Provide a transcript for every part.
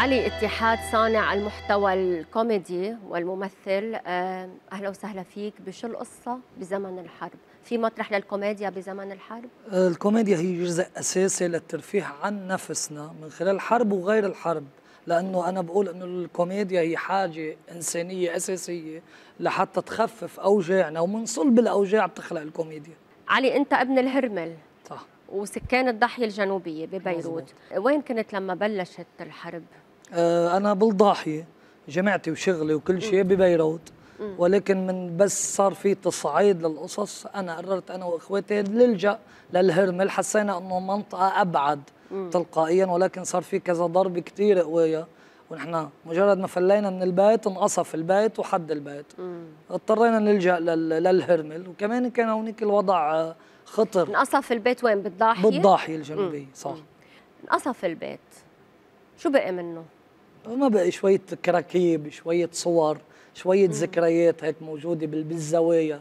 علي اتحاد صانع المحتوى الكوميدي والممثل آه، اهلا وسهلا فيك بشو القصه بزمن الحرب في مطرح للكوميديا بزمن الحرب الكوميديا هي جزء اساسي للترفيه عن نفسنا من خلال الحرب وغير الحرب لانه انا بقول انه الكوميديا هي حاجه انسانيه اساسيه لحتى تخفف اوجاعنا ومن صلب الاوجاع بتخلق الكوميديا علي انت ابن الهرمل صح وسكان الضاحيه الجنوبيه ببيروت مزبوط. وين كنت لما بلشت الحرب آه، انا بالضاحيه جامعتي وشغلي وكل شيء ببيروت ولكن من بس صار في تصعيد للقصص انا قررت انا واخواتي نلجا للهرمل حسينا انه منطقه ابعد تلقائيا ولكن صار في كذا ضربه كثير قويه ونحن مجرد ما فلينا من البيت انقصف البيت وحد البيت اضطرينا نلجا للهرمل وكمان كان هونيك الوضع خطر انقصف البيت وين بالضاحيه بالضاحيه الجنوبيه صح انقصف البيت شو بقي منه ما بقى شويه كراكيب شويه صور شويه ذكريات هيك موجوده بالزوايا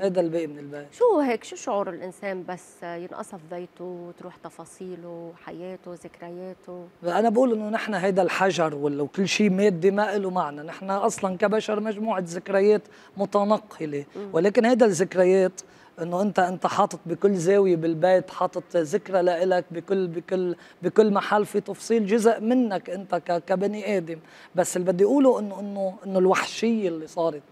هذا الباقي من الباقي شو هيك شو شعور الانسان بس ينقصف بيته وتروح تفاصيله حياته ذكرياته انا بقول انه نحن هيدا الحجر وكل شيء مادي ما له معنى نحن اصلا كبشر مجموعه ذكريات متنقله ولكن هيدا الذكريات انه انت انت حاطط بكل زاويه بالبيت حاطط ذكرى لإلك بكل بكل بكل محل في تفصيل جزء منك انت كبني ادم بس اللي بدي اقوله انه انه انه الوحشيه اللي صارت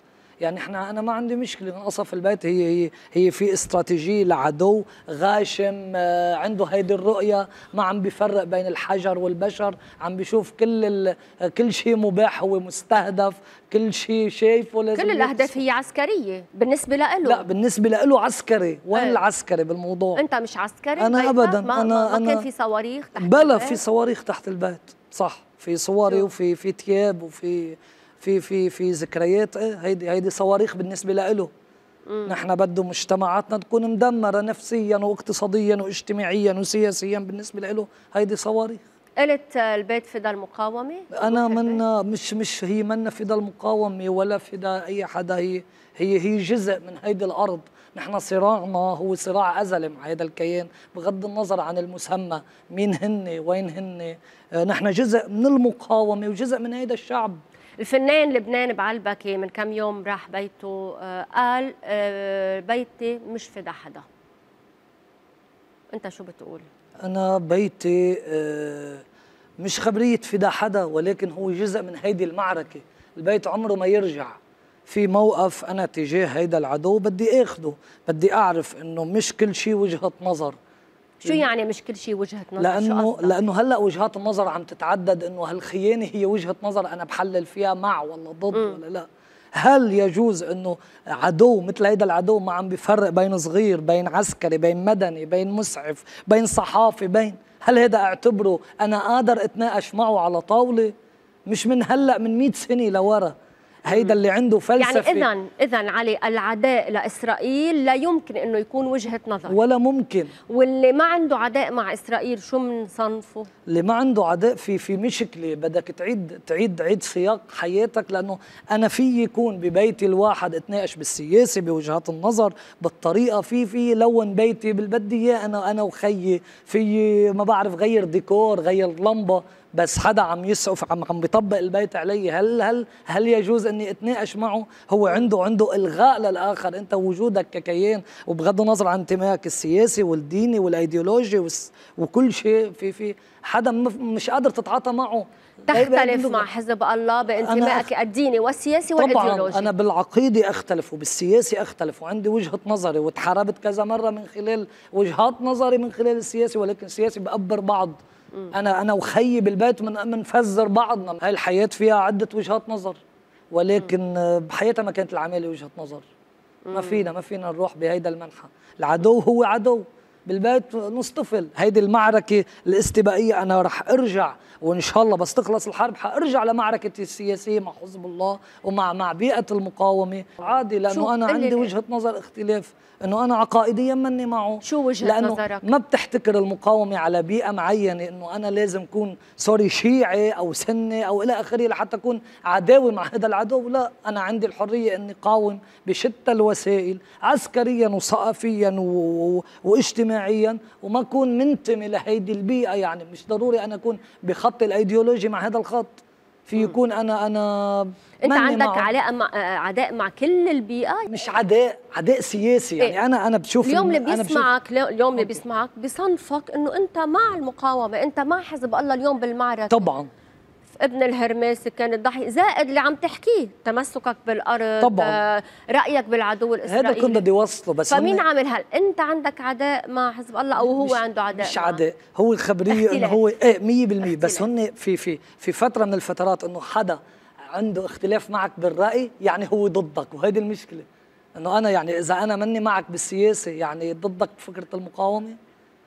يعني احنا انا ما عندي مشكله من قصف البيت هي هي هي في استراتيجيه لعدو غاشم آه، عنده هيدي الرؤيه ما عم بيفرق بين الحجر والبشر عم بيشوف كل ال... كل شيء مباح هو مستهدف كل شيء شايفه لازم كل الاهداف هي عسكريه بالنسبه له لا بالنسبه له عسكري وين أه. العسكري بالموضوع انت مش عسكري انا ابدا ما انا ما أنا كان في صواريخ تحت بلا البيت. في صواريخ تحت البيت صح في صواري وفي في تياب وفي في في في ذكريات إيه، هيدي هيدي صواريخ بالنسبه له نحن بده مجتمعاتنا تكون مدمره نفسيا واقتصاديا واجتماعيا وسياسيا بالنسبه له هيدي صواريخ قلت البيت فدا المقاومة؟ أنا من مش مش هي من فدا المقاومة ولا فدا أي حدا هي هي هي جزء من هيدي الأرض، نحن صراعنا هو صراع أزلي مع هذا الكيان بغض النظر عن المسمى، مين هن؟ وين هن؟ آه، نحن جزء من المقاومة وجزء من هذا الشعب الفنان لبنان بعلبكي من كم يوم راح بيته آه، قال آه، بيتي مش فدا حدا انت شو بتقول انا بيتي آه، مش خبريه فدا حدا ولكن هو جزء من هيدي المعركه البيت عمره ما يرجع في موقف انا تجاه هيدا العدو بدي اخده بدي اعرف انه مش كل شيء وجهه نظر شو يعني مش كل شيء وجهه نظر لانه لانه هلا وجهات النظر عم تتعدد انه هالخيانه هي وجهه نظر انا بحلل فيها مع ولا ضد م. ولا لا هل يجوز انه عدو مثل هيدا العدو ما عم بيفرق بين صغير بين عسكري بين مدني بين مسعف بين صحافي بين هل هيدا اعتبره انا قادر اتناقش معه على طاوله مش من هلا من 100 سنه لورا هيدا اللي عنده يعني فلسفه يعني اذا اذا علي العداء لاسرائيل لا يمكن انه يكون وجهه نظر ولا ممكن واللي ما عنده عداء مع اسرائيل شو بنصنفه اللي ما عنده عداء في في مشكله بدك تعيد تعيد عيد سياق حياتك لانه انا في يكون ببيتي الواحد اتناقش بالسياسه بوجهات النظر بالطريقه في في لون بيتي بالبدية اياه انا انا وخيي في ما بعرف غير ديكور غير لمبه بس حدا عم يسعف عم عم بيطبق البيت علي هل هل هل يجوز اني اتناقش معه هو عنده عنده الغاء للاخر انت وجودك ككيان وبغض النظر عن انتمائك السياسي والديني والايديولوجي وكل شيء في في حدا مش قادر تتعاطى معه تختلف مع حزب الله بانتمائك أخ... الديني والسياسي والايديولوجي طبعا انا بالعقيده اختلف وبالسياسي اختلف وعندي وجهه نظري وتحاربت كذا مره من خلال وجهات نظري من خلال السياسي ولكن السياسي بأبر بعض انا انا وخيي بالبيت من منفزر بعضنا الحياه فيها عده وجهات نظر ولكن بحياتها ما كانت العمالة وجهه نظر ما فينا ما فينا نروح بهيدا المنحى العدو هو عدو بالبيت نص طفل هيدي المعركة الاستباقية أنا رح أرجع وإن شاء الله بس تخلص الحرب حأرجع لمعركة السياسية مع حزب الله ومع مع بيئة المقاومة عادي لأنه أنا عندي وجهة نظر اختلاف انه انا عقائديا ماني معه شو وجهه لأنه نظرك؟ ما بتحتكر المقاومه على بيئه معينه انه انا لازم اكون سوري شيعي او سني او الى اخره لحتى اكون عداوي مع هذا العدو، لا انا عندي الحريه اني قاوم بشتى الوسائل عسكريا وثقافيا و... واجتماعيا وما اكون منتمي لهيدي البيئه يعني مش ضروري انا اكون بخط الايديولوجي مع هذا الخط في يكون انا انا انت عندك معه. علاقه مع عداء مع كل البيئه مش عداء عداء سياسي يعني إيه؟ انا انا بشوف اليوم اللي بيسمعك بشوف... اليوم اللي بيسمعك بصنفك انه انت مع المقاومه انت مع حزب الله اليوم بالمعركه طبعا ابن الهرماس كان الضحية زائد اللي عم تحكيه تمسكك بالأرض طبعا. رأيك بالعدو الإسرائيلي هذا كنا بدي وصله بس فمين هم... عامل هل أنت عندك عداء مع حزب الله أو هو عنده عداء مش عداء هو الخبرية إنه هو إيه 100% بس هن في في في فترة من الفترات إنه حدا عنده اختلاف معك بالرأي يعني هو ضدك وهيدي المشكلة انه انا يعني اذا انا مني معك بالسياسه يعني ضدك بفكرة المقاومه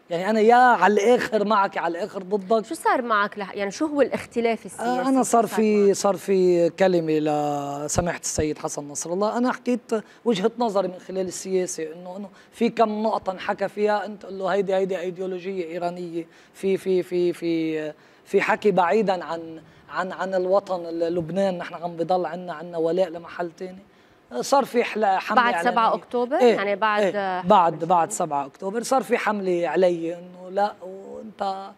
يعني انا يا على الاخر معك على الاخر ضدك شو صار معك لح... يعني شو هو الاختلاف السياسي آه انا صار في صار في كلمه لسماحه السيد حسن نصر الله انا حكيت وجهه نظري من خلال السياسه انه انه في كم نقطه انحكى فيها انت تقول له هيدي هيدي ايديولوجيه ايرانيه في في في في في حكي بعيدا عن عن عن الوطن لبنان نحن عم بضل عندنا عندنا ولاء لمحل ثاني صار في حمله بعد 7 اكتوبر إيه؟ يعني بعد إيه؟ بعد بعد 7 اكتوبر صار في حمله علي انه لا وانت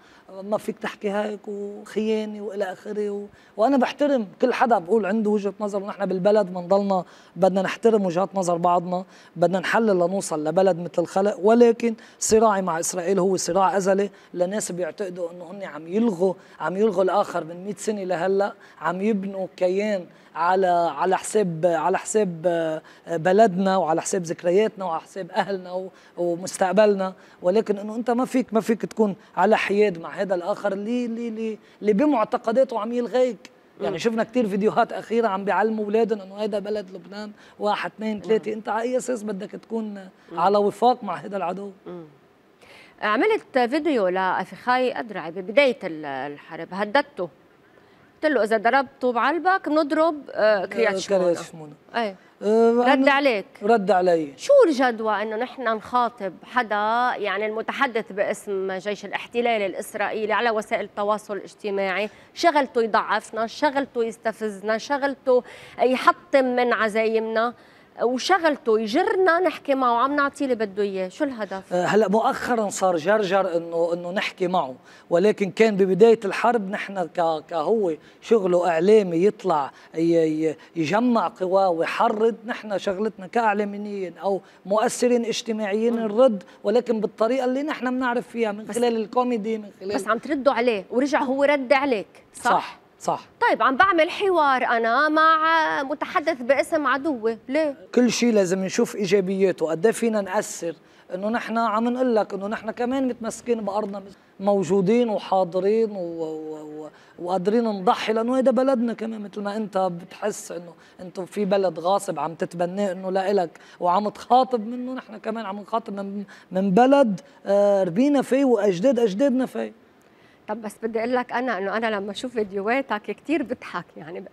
ما فيك تحكي هيك وخيانه والى اخره و... وانا بحترم كل حدا بقول عنده وجهه نظر ونحن بالبلد بنضلنا بدنا نحترم وجهات نظر بعضنا بدنا نحلل لنوصل لبلد مثل الخلق ولكن صراعي مع اسرائيل هو صراع ازلي لناس بيعتقدوا انه هم عم يلغوا عم يلغوا الاخر من 100 سنه لهلا عم يبنوا كيان على على حساب على حساب بلدنا وعلى حساب ذكرياتنا وعلى حساب اهلنا ومستقبلنا ولكن انه انت ما فيك ما فيك تكون على حياد مع هذا الاخر اللي اللي اللي بمعتقداته عم يلغيك يعني شفنا كثير فيديوهات اخيره عم بيعلموا اولادهم انه هذا بلد لبنان واحد اثنين ثلاثه انت على اي اساس بدك تكون على وفاق مع هذا العدو عملت فيديو لافيخاي ادرعي ببدايه الحرب هددته قلت له اذا ضربته بعلبك بنضرب كريات شمونه شمونه ايه آه، رد عليك رد علي شو الجدوى انه نحن نخاطب حدا يعني المتحدث باسم جيش الاحتلال الاسرائيلي على وسائل التواصل الاجتماعي شغلته يضعفنا شغلته يستفزنا شغلته يحطم من عزايمنا وشغلته يجرنا نحكي معه عم نعطيه اللي بده اياه شو الهدف آه، هلا مؤخرا صار جرجر انه انه نحكي معه ولكن كان ببدايه الحرب نحن كهو شغله اعلامي يطلع يجمع قوى ويحرض نحن شغلتنا كاعلاميين او مؤثرين اجتماعيين نرد ولكن بالطريقه اللي نحن بنعرف فيها من خلال الكوميدي من خلال بس عم تردوا عليه ورجع هو رد عليك صح, صح. صح طيب عم بعمل حوار انا مع متحدث باسم عدوه ليه كل شيء لازم نشوف ايجابياته قد إيه فينا ناثر انه نحن عم نقول لك انه نحن كمان متمسكين بارضنا موجودين وحاضرين وقادرين نضحي لانه هيدا بلدنا كمان مثل ما انت بتحس انه انتم في بلد غاصب عم تتبناه انه لإلك وعم تخاطب منه نحن كمان عم نخاطب من, من بلد آه، ربينا فيه واجداد اجدادنا فيه طب بس بدي اقول لك انا انه انا لما اشوف فيديوهاتك كثير بضحك يعني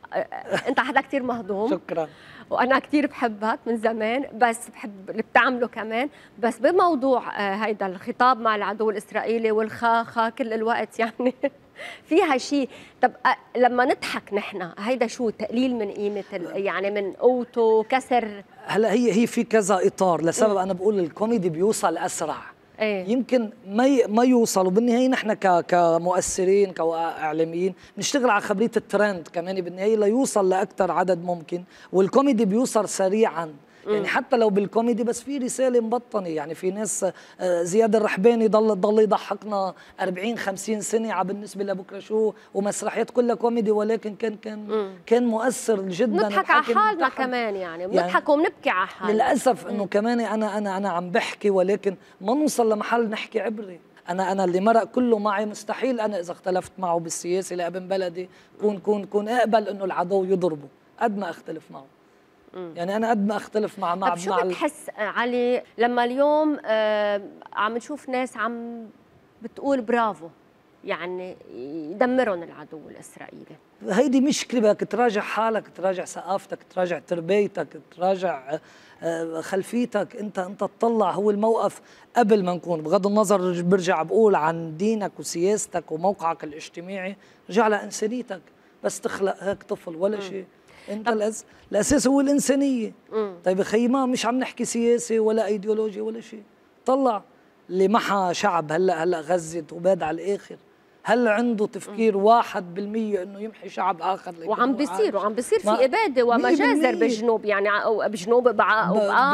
انت حدا كثير مهضوم شكرا وانا كثير بحبك من زمان بس بحب اللي بتعمله كمان بس بموضوع آه، هيدا الخطاب مع العدو الاسرائيلي والخاخه كل الوقت يعني فيها شيء طب لما نضحك نحن هيدا شو تقليل من قيمه يعني من قوته كسر هلا هي هي في كذا اطار لسبب انا بقول الكوميدي بيوصل اسرع أيه. يمكن ما ما يوصل وبالنهاية نحن كمؤثرين كاعلاميين بنشتغل على خبريه الترند كمان بالنهايه ليوصل لاكثر عدد ممكن والكوميدي بيوصل سريعا يعني حتى لو بالكوميدي بس في رساله مبطنه يعني في ناس آه، زياد الرحباني ضل ضل يضحكنا 40 50 سنه على بالنسبه لبكره شو ومسرحيات كلها كوميدي ولكن كان كان كان مؤثر جدا نضحك على حالنا كمان يعني بنضحك يعني وبنبكي على حالنا للاسف انه كمان انا انا انا عم بحكي ولكن ما نوصل لمحل نحكي عبري انا انا اللي مرق كله معي مستحيل انا اذا اختلفت معه بالسياسه لابن بلدي كون كون كون اقبل انه العدو يضربه قد ما اختلف معه يعني انا قد ما اختلف مع مع طب شو بتحس علي لما اليوم آه عم نشوف ناس عم بتقول برافو يعني يدمرهم العدو الاسرائيلي هيدي مشكله بدك تراجع حالك تراجع ثقافتك تراجع تربيتك تراجع آه، خلفيتك انت انت تطلع هو الموقف قبل ما نكون بغض النظر برجع بقول عن دينك وسياستك وموقعك الاجتماعي رجع لانسانيتك بس تخلق هيك طفل ولا شيء انت الأس... الاساس هو الانسانيه مم. طيب اخي ما مش عم نحكي سياسه ولا ايديولوجيا ولا شيء طلع اللي محى شعب هلا هلا غزت وباد على الاخر هل عنده تفكير واحد بالمية انه يمحي شعب اخر وعم بيصير وعم بيصير في اباده ومجازر بالجنوب يعني بجنوب بقاع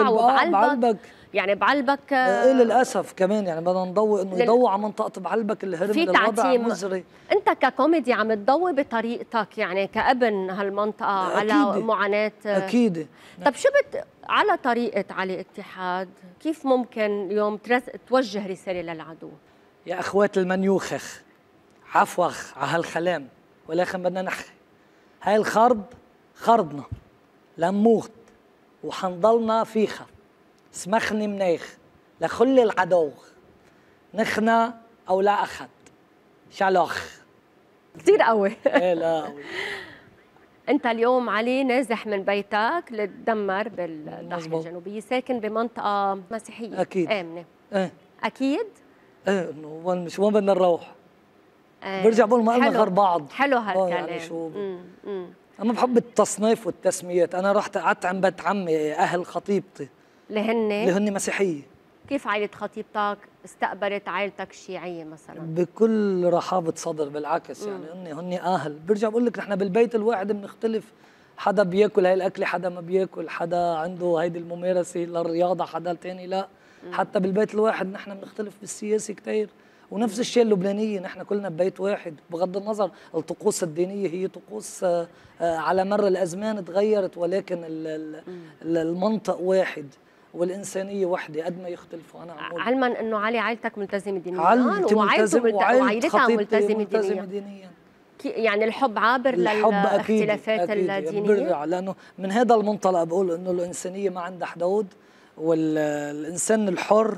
وبقلبك يعني بعلبك آه إيه، للاسف كمان يعني بدنا نضوي انه لل... يضوي على منطقه بعلبك اللي هرب في تعتيم مزري انت ككوميدي عم تضوي بطريقتك يعني كابن هالمنطقه أكيد. على معاناه آه، اكيد طب شو بت على طريقه علي اتحاد كيف ممكن اليوم ترز... توجه رساله للعدو يا اخوات المنيوخخ عفوخ على هالخلام ولكن بدنا نحكي هاي الخرب خرضنا لموخت وحنضلنا فيخة سمخني مناخ لكل العدو نخنا او لا احد شالوخ كثير قوي ايه لا قوي انت اليوم علي نازح من بيتك لتدمر بالضاحيه الجنوبيه ساكن بمنطقه مسيحيه اكيد امنه ايه اكيد ايه انه وين مش وين بدنا نروح ايه برجع بقول ما لنا غير بعض حلو آه، يعني هالكلام يعني شو انا بحب التصنيف والتسميات انا رحت قعدت عند بيت عمي اهل خطيبتي لهن لهن مسيحيه كيف عائله خطيبتك استقبلت عائلتك الشيعيه مثلا بكل رحابه صدر بالعكس يعني هن هن اهل برجع بقول لك نحن بالبيت الواحد بنختلف حدا بياكل هاي الاكله حدا ما بياكل حدا عنده هيدي الممارسه للرياضه حدا تاني لا مم. حتى بالبيت الواحد نحن بنختلف بالسياسه كثير ونفس الشيء اللبنانيه نحن كلنا ببيت واحد بغض النظر الطقوس الدينيه هي طقوس آه، آه، على مر الازمان تغيرت ولكن المنطق واحد والانسانيه وحده قد ما يختلفوا انا عم علما انه علي عائلتك ملتزمه دينيا آه، عائلتي ملتزمه وعائلتها ملتزمه دينيا, دينيا. يعني الحب عابر الحب للاختلافات أكيد الدينيه لانه من هذا المنطلق بقول انه الانسانيه ما عندها حدود والانسان الحر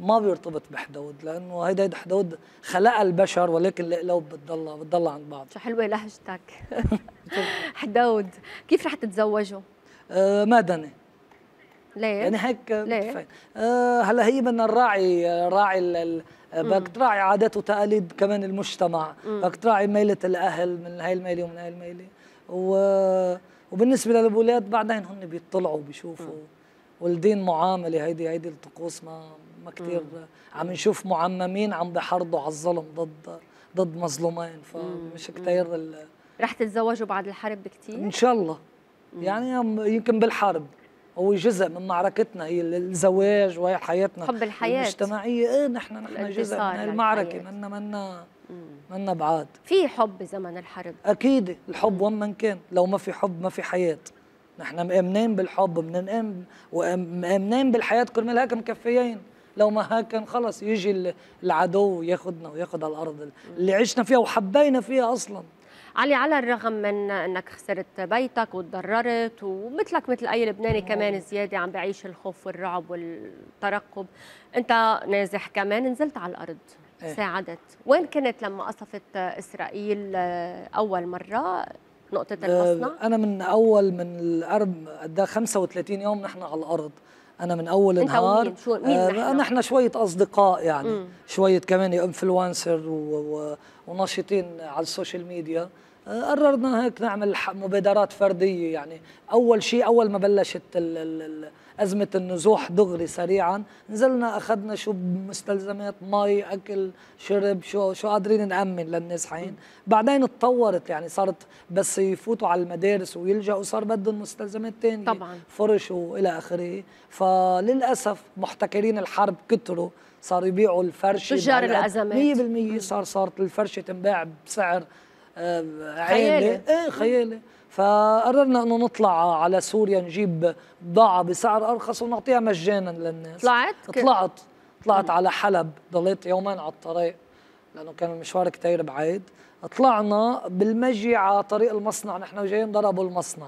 ما بيرتبط بحدود لانه هيدا حدود خلقها البشر ولكن القلوب بتضلها بتضلها عند بعض شو حلوه لهجتك حدود كيف رح تتزوجوا؟ آه مدني ليه؟ يعني هيك ليه؟ آه هلا هي بدنا نراعي راعي بدك تراعي عادات وتقاليد كمان المجتمع بدك تراعي ميلة الأهل من هاي الميلة ومن هاي الميلة و... وبالنسبة للأولاد بعدين هم بيطلعوا بيشوفوا والدين معاملة هيدي هيدي الطقوس ما ما كثير عم نشوف معممين عم بحرضوا على الظلم ضد ضد مظلومين فمش كثير ال... رح تتزوجوا بعد الحرب بكثير؟ ان شاء الله يعني يمكن بالحرب هو جزء من معركتنا هي الزواج وهي حياتنا حب الحياة المجتمعية ايه نحن نحن جزء من المعركة منا منا منا بعاد في حب زمن الحرب أكيد الحب وين من كان لو ما في حب ما في حياة نحن مآمنين بالحب بننام ومآمنين بالحياة كرمال هيك مكفيين لو ما هيك كان خلص يجي العدو ياخذنا وياخذ الأرض اللي عشنا فيها وحبينا فيها أصلاً علي على الرغم من انك خسرت بيتك وتضررت ومثلك مثل اي لبناني آه. كمان زياده عم بعيش الخوف والرعب والترقب انت نازح كمان نزلت على الارض إيه؟ ساعدت وين كنت لما قصفت اسرائيل اول مره نقطه آه، المصنع انا من اول من الارض قد 35 يوم نحن على الارض انا من اول انت نهار ومين؟ شو مين آه نحن شويه اصدقاء يعني مم. شويه كمان انفلونسر وناشطين على السوشيال آه، ميديا قررنا هيك نعمل مبادرات فرديه يعني اول شيء اول ما بلشت ال ال ال أزمة النزوح دغري سريعا نزلنا أخذنا شو مستلزمات مي أكل شرب شو شو قادرين نأمن للناس حين بعدين اتطورت يعني صارت بس يفوتوا على المدارس ويلجأوا صار بدهم مستلزمات تانية طبعا فرش وإلى آخره فللأسف محتكرين الحرب كتروا صاروا يبيعوا الفرشة تجار الأزمات 100% صار صارت الفرشة تنباع بسعر آه، عالي خيالي, ايه خيالي. فقررنا انه نطلع على سوريا نجيب بضاعه بسعر ارخص ونعطيها مجانا للناس طلعت؟ طلعت طلعت على حلب ضليت يومين على الطريق لانه كان المشوار كتير بعيد طلعنا بالمجي على طريق المصنع نحن جايين ضربوا المصنع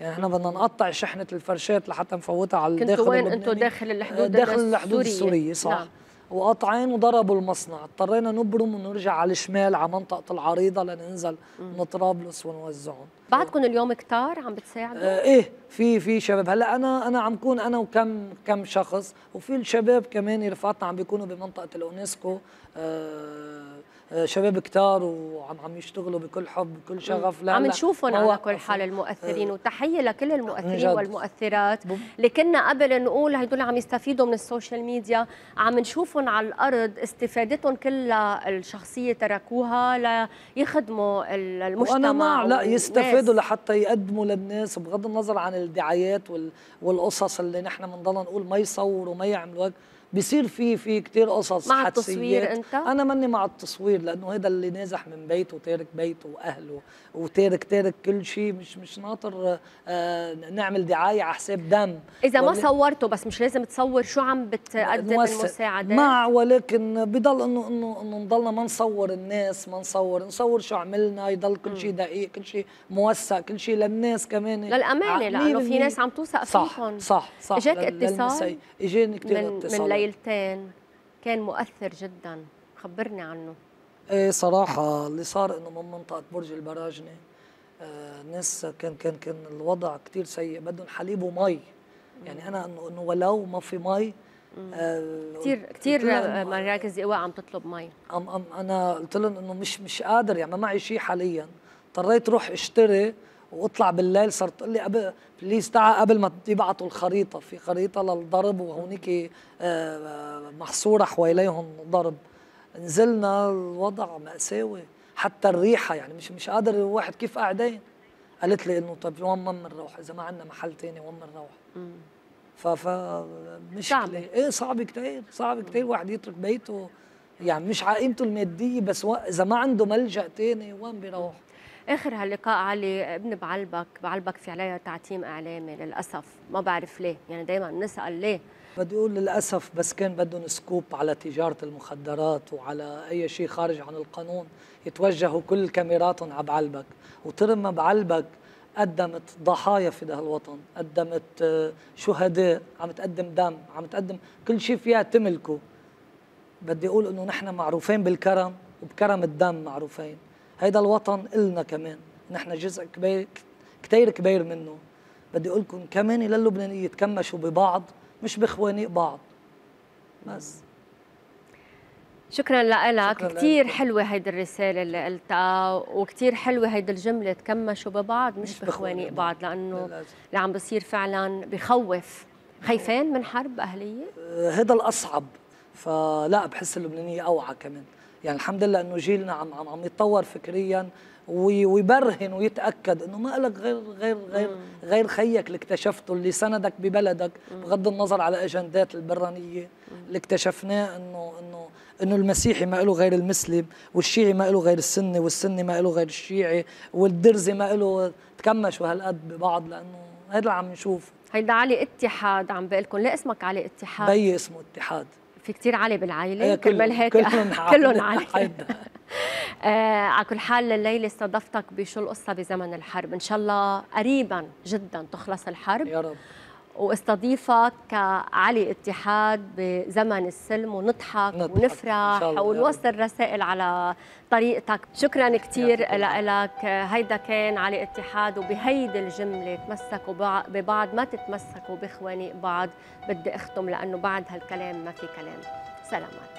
يعني احنا بدنا نقطع شحنه الفرشات لحتى نفوتها على الداخل كنتوا وين انتم داخل الحدود داخل الحدود السوريه, السورية صح نعم. وقطعين وضربوا المصنع اضطرينا نبرم ونرجع على الشمال على منطقه العريضه لننزل من طرابلس ونوزعهم بعدكم اليوم كتار عم بتساعدوا؟ آه ايه في في شباب هلا انا انا عم كون انا وكم كم شخص وفي الشباب كمان رفقاتنا عم بيكونوا بمنطقه اليونسكو آه شباب كتار وعم عم يشتغلوا بكل حب بكل شغف لا عم نشوفهم على كل حال المؤثرين إيه. وتحيه لكل المؤثرين والمؤثرات اللي كنا قبل نقول هدول عم يستفيدوا من السوشيال ميديا عم نشوفهم على الارض استفادتهم كلها الشخصيه تركوها ليخدموا المجتمع وأنا مع لا يستفادوا لحتى يقدموا للناس بغض النظر عن الدعايات والقصص اللي نحن بنضل نقول ما يصوروا ما يعملوا بصير في في كثير قصص مع التصوير انت انا ماني مع التصوير لانه هذا اللي نازح من بيته وتارك بيته واهله وتارك تارك كل شيء مش مش ناطر آه نعمل دعايه على حساب دم اذا ما صورته بس مش لازم تصور شو عم بتقدم المساعدات مع ولكن بضل انه انه انه نضلنا ما نصور الناس ما نصور نصور شو عملنا يضل كل شيء دقيق كل شيء موثق كل شيء للناس كمان للامانه لانه في ناس عم توثق فيهم صح صح صح اجاك اتصال اجاني كثير اتصال ليلتين كان مؤثر جدا خبرني عنه ايه صراحة اللي صار انه من منطقة برج البراجنة آه ناس كان كان كان الوضع كتير سيء بدهم حليب ومي يعني انا انه انه ولو ما في مي آه، كثير كثير مراكز ايواء عم تطلب مي أم أم انا قلت لهم انه مش مش قادر يعني ما معي شيء حاليا اضطريت روح اشتري واطلع بالليل صرت لي قبل بليز تعا قبل ما يبعثوا الخريطه في خريطه للضرب وهونيك آه، آه، محصوره حواليهم ضرب نزلنا الوضع مأساوي حتى الريحه يعني مش مش قادر الواحد كيف قاعدين قالت لي انه طيب وين بنروح اذا ما عندنا محل ثاني وين بنروح ف ف مشكله ايه صعب كثير صعب كثير واحد يترك بيته يعني مش على قيمته الماديه بس اذا ما عنده ملجا ثاني وين بيروح اخر هاللقاء علي ابن بعلبك بعلبك في عليها تعتيم اعلامي للاسف ما بعرف ليه يعني دائما بنسال ليه بدي اقول للاسف بس كان بدهم سكوب على تجاره المخدرات وعلى اي شيء خارج عن القانون يتوجهوا كل كاميراتهم على بعلبك وترم بعلبك قدمت ضحايا في ده الوطن قدمت آه، شهداء عم تقدم دم عم تقدم كل شيء فيها تملكه بدي اقول انه نحن معروفين بالكرم وبكرم الدم معروفين هيدا الوطن إلنا كمان نحن جزء كبير كتير كبير منه بدي أقول لكم كمان للبنانية يتكمشوا ببعض مش بخوانيق بعض بس شكرا لك كثير كتير حلوة هيدي الرسالة اللي قلتها وكتير حلوة هيدي الجملة تكمشوا ببعض مش, مش بخوانيق بعض لأنه اللي عم بصير فعلا بخوف خايفين من حرب أهلية؟ هذا آه، الأصعب فلا بحس اللبنانية أوعى كمان يعني الحمد لله انه جيلنا عم عم عم يتطور فكريا ويبرهن ويتاكد انه ما لك غير غير غير غير خيك اللي اكتشفته اللي سندك ببلدك بغض النظر على اجندات البرانيه اللي اكتشفناه انه انه انه المسيحي ما له غير المسلم والشيعي ما له غير السني والسني ما له غير الشيعي والدرزي ما له تكمشوا هالقد ببعض لانه هذا اللي عم نشوف هيدا علي اتحاد عم بقول لكم ليه اسمك علي اتحاد؟ بي اسمه اتحاد في كتير علي بالعائله إيه، كرمال هيك كلهم علي آه على كل حال الليله استضفتك بشو القصه بزمن الحرب ان شاء الله قريبا جدا تخلص الحرب يا رب واستضيفك كعلي اتحاد بزمن السلم ونضحك, نضحك ونفرح ونوصل رسائل على طريقتك شكرا كثير لك هيدا كان علي اتحاد وبهيدي الجملة تمسكوا ببعض ما تتمسكوا بإخواني بعض بدي أختم لأنه بعد هالكلام ما في كلام سلامات